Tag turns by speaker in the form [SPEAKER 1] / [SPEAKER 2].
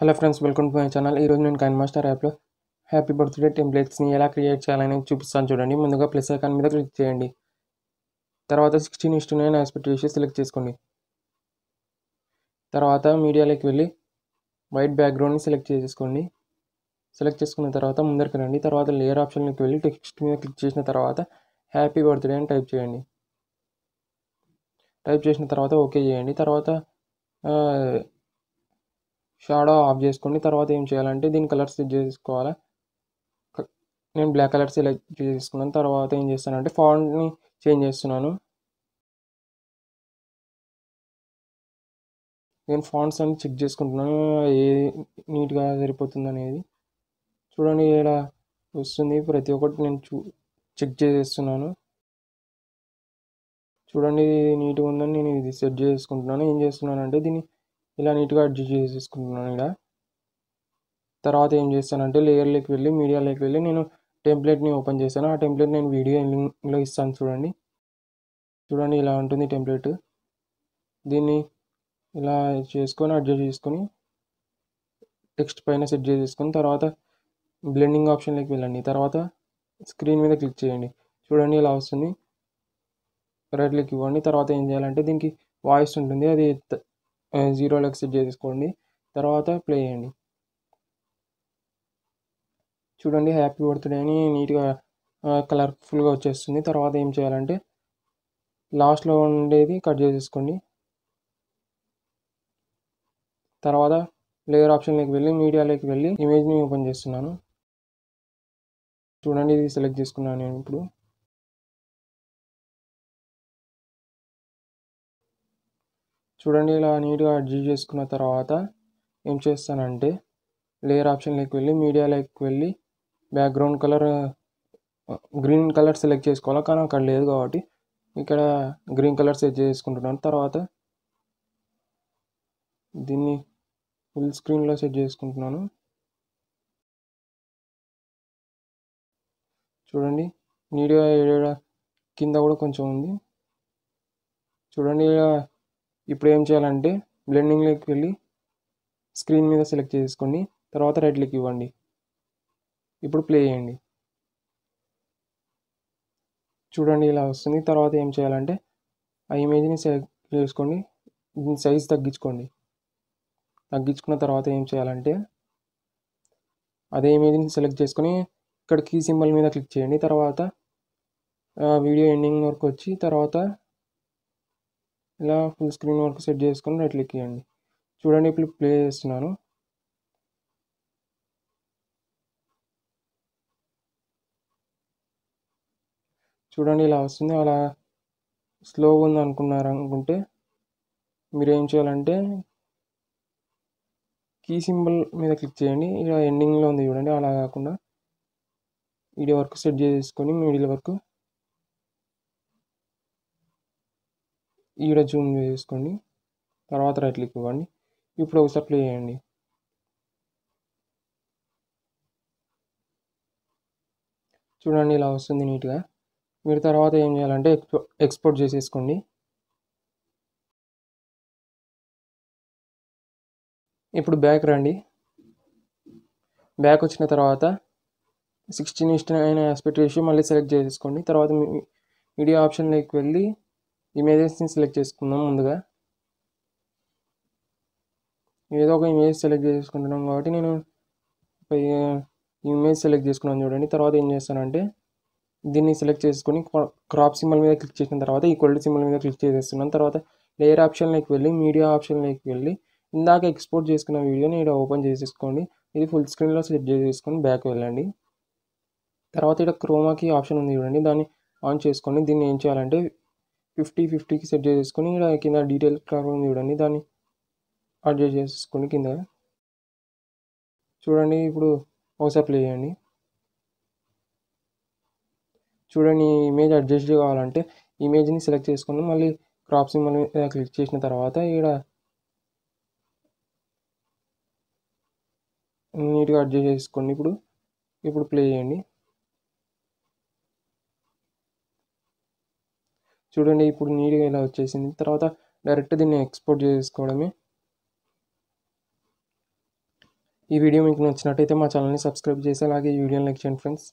[SPEAKER 1] hello friends welcome to my channel ఈరోజు నేను KineMaster యాప్లో హ్యాపీ బర్త్డే టెంప్లెట్స్ని ఎలా క్రియేట్ చేయాలని చూపిస్తాను చూడండి ముందుగా ప్లస్ ఐకాన్ మీద క్లిక్ చేయండి తర్వాత సిక్స్టీన్ ఇస్టు నైన్ ఆస్పెక్ట్ చేసి సెలెక్ట్ చేసుకోండి తర్వాత మీడియాలోకి వెళ్ళి వైట్ బ్యాక్గ్రౌండ్ని సెలెక్ట్ చేసుకోండి సెలెక్ట్ చేసుకున్న తర్వాత ముందరికి రండి తర్వాత లేయర్ ఆప్షన్లోకి వెళ్ళి టెక్స్ట్ మీద క్లిక్ చేసిన తర్వాత హ్యాపీ బర్త్డే అని టైప్ చేయండి టైప్ చేసిన తర్వాత ఓకే చేయండి తర్వాత షాడో ఆఫ్ చేసుకోండి తర్వాత ఏం చేయాలంటే దీని కలర్ సెలెక్ట్ చేసుకోవాలి నేను బ్లాక్ కలర్ సెలెక్ట్ చేసుకున్నాను తర్వాత ఏం చేస్తానంటే ఫాంట్ని చేంజ్ చేస్తున్నాను నేను ఫాంట్స్ అన్ని చెక్ చేసుకుంటున్నాను ఏ నీట్గా సరిపోతుంది అనేది చూడండి ఇలా వస్తుంది ప్రతి ఒక్కటి నేను చూ చెక్ చేసేస్తున్నాను చూడండి నీట్గా ఉందని నేను ఇది సెట్ చేసుకుంటున్నాను ఏం చేస్తున్నానంటే దీన్ని ఇలా నీట్గా అడ్జస్ట్ చేసుకుంటున్నాను ఇక్కడ తర్వాత ఏం చేస్తానంటే లేయర్లోకి వెళ్ళి మీడియాలోకి వెళ్ళి నేను టెంప్లెట్ని ఓపెన్ చేశాను ఆ టెంప్లెట్ నేను వీడియో లింక్లో ఇస్తాను చూడండి చూడండి ఇలా ఉంటుంది టెంప్లెట్ దీన్ని ఇలా చేసుకొని అడ్జస్ట్ చేసుకొని టెక్స్ట్ పైన సెట్ చేసేసుకొని తర్వాత బ్లెండింగ్ ఆప్షన్లోకి వెళ్ళండి తర్వాత స్క్రీన్ మీద క్లిక్ చేయండి చూడండి ఇలా వస్తుంది రైట్ ఇవ్వండి తర్వాత ఏం చేయాలంటే దీనికి వాయిస్ ఉంటుంది అది జీరోలు ఎక్సెప్ట్ చేసుకోండి తర్వాత ప్లే చేయండి చూడండి హ్యాపీ బర్త్డే అని నీట్గా కలర్ఫుల్గా వచ్చేస్తుంది తర్వాత ఏం చేయాలంటే లాస్ట్లో ఉండేది కట్ చేసేసుకోండి తర్వాత లేయర్ ఆప్షన్లోకి వెళ్ళి మీడియాలోకి వెళ్ళి ఇమేజ్ని ఓపెన్ చేస్తున్నాను చూడండి ఇది సెలెక్ట్ చేసుకున్నాను నేను ఇప్పుడు చూడండి ఇలా నీట్గా అడ్జస్ట్ చేసుకున్న తర్వాత ఏం చేస్తానంటే లేయర్ ఆప్షన్లోకి వెళ్ళి మీడియా లైక్ వెళ్ళి background colour green colour select చేసుకోవాలి కానీ అక్కడ లేదు కాబట్టి ఇక్కడ గ్రీన్ కలర్ సెట్ చేసుకుంటున్నాను తర్వాత దీన్ని ఫుల్ స్క్రీన్లో సెట్ చేసుకుంటున్నాను చూడండి నీట్గా కింద కూడా కొంచెం ఉంది చూడండి ఇప్పుడు ఏం చేయాలంటే బ్లెండింగ్లోకి వెళ్ళి స్క్రీన్ మీద సెలెక్ట్ చేసుకోండి తర్వాత రైట్ లిక్ ఇవ్వండి ఇప్పుడు ప్లే చేయండి చూడండి ఇలా వస్తుంది తర్వాత ఏం చేయాలంటే ఆ ఇమేజ్ని సెలెక్ట్ చేసుకోండి దీని సైజ్ తగ్గించుకోండి తగ్గించుకున్న తర్వాత ఏం చేయాలంటే అదే ఇమేజ్ని సెలెక్ట్ చేసుకొని ఇక్కడ కీ సింబల్ మీద క్లిక్ చేయండి తర్వాత వీడియో ఎండింగ్ వరకు వచ్చి తర్వాత ఇలా ఫుల్ స్క్రీన్ వరకు సెట్ చేసుకొని రైట్ క్లిక్ చేయండి చూడండి ఇప్పుడు ప్లే చేస్తున్నాను చూడండి ఇలా వస్తుంది అలా స్లోగా ఉంది అనుకున్నారు అనుకుంటే మీరు ఏం చేయాలంటే కీ సింబల్ మీద క్లిక్ చేయండి ఇలా ఎండింగ్లో ఉంది చూడండి అలా కాకుండా వీడియో వరకు సెట్ చేసుకొని మీడియో వరకు ఈడ జూమ్ చేసుకోండి తర్వాత రైట్ క్లిక్ ఇవ్వండి ఇప్పుడు ఒకసారి ప్లే చేయండి చూడండి ఇలా వస్తుంది నీట్గా మీరు తర్వాత ఏం చేయాలంటే ఎక్స్పోర్ట్ చేసేసుకోండి ఇప్పుడు బ్యాక్ రండి బ్యాక్ వచ్చిన తర్వాత సిక్స్టీన్ ఇష్టమైన ఆస్పెక్ట్ రేషియో మళ్ళీ సెలెక్ట్ చేసేసుకోండి తర్వాత మీడియా ఆప్షన్లోకి వెళ్ళి ఇమేజెస్ని సెలెక్ట్ చేసుకుందాం ముందుగా ఏదో ఒక ఇమేజ్ సెలెక్ట్ చేసుకుంటున్నాం కాబట్టి నేను ఇమేజ్ సెలెక్ట్ చేసుకున్నాను చూడండి తర్వాత ఏం చేస్తానంటే దీన్ని సెలెక్ట్ చేసుకుని క్రాప్ సింబల్ మీద క్లిక్ చేసిన తర్వాత ఈ కొల్డ్ సింబల్ మీద క్లిక్ చేసేస్తున్నాను తర్వాత లేయర్ ఆప్షన్లోకి వెళ్ళి మీడియా ఆప్షన్లోకి వెళ్ళి ఇందాక ఎక్స్పోర్ట్ చేసుకున్న వీడియోని ఇక్కడ ఓపెన్ చేసేసుకోండి ఇది ఫుల్ స్క్రీన్లో సెలెక్ట్ చేసేసుకొని బ్యాక్ వెళ్ళండి తర్వాత ఇక్కడ క్రోమాకి ఆప్షన్ ఉంది చూడండి దాన్ని ఆన్ చేసుకోండి దీన్ని ఏం చేయాలంటే ఫిఫ్టీ ఫిఫ్టీకి సెట్ చేసేసుకొని ఇక్కడ కింద డీటెయిల్ కావాలని చూడండి దాన్ని అడ్జస్ట్ చేసేసుకొని కింద చూడండి ఇప్పుడు ఒకసారి ప్లే చేయండి చూడండి ఇమేజ్ అడ్జస్ట్ కావాలంటే ఇమేజ్ని సెలెక్ట్ చేసుకొని మళ్ళీ క్రాప్స్ మళ్ళీ క్లిక్ చేసిన తర్వాత ఇక్కడ నీట్గా అడ్జస్ట్ చేసుకోండి ఇప్పుడు ఇప్పుడు ప్లే చేయండి చూడండి ఇప్పుడు నీట్గా ఇలా వచ్చేసింది తర్వాత డైరెక్ట్ దీన్ని ఎక్స్పోర్ట్ చేసుకోవడమే ఈ వీడియో మీకు నచ్చినట్టయితే మా ఛానల్ని సబ్స్క్రైబ్ చేసి అలాగే ఈ వీడియోని లైక్ చేయండి ఫ్రెండ్స్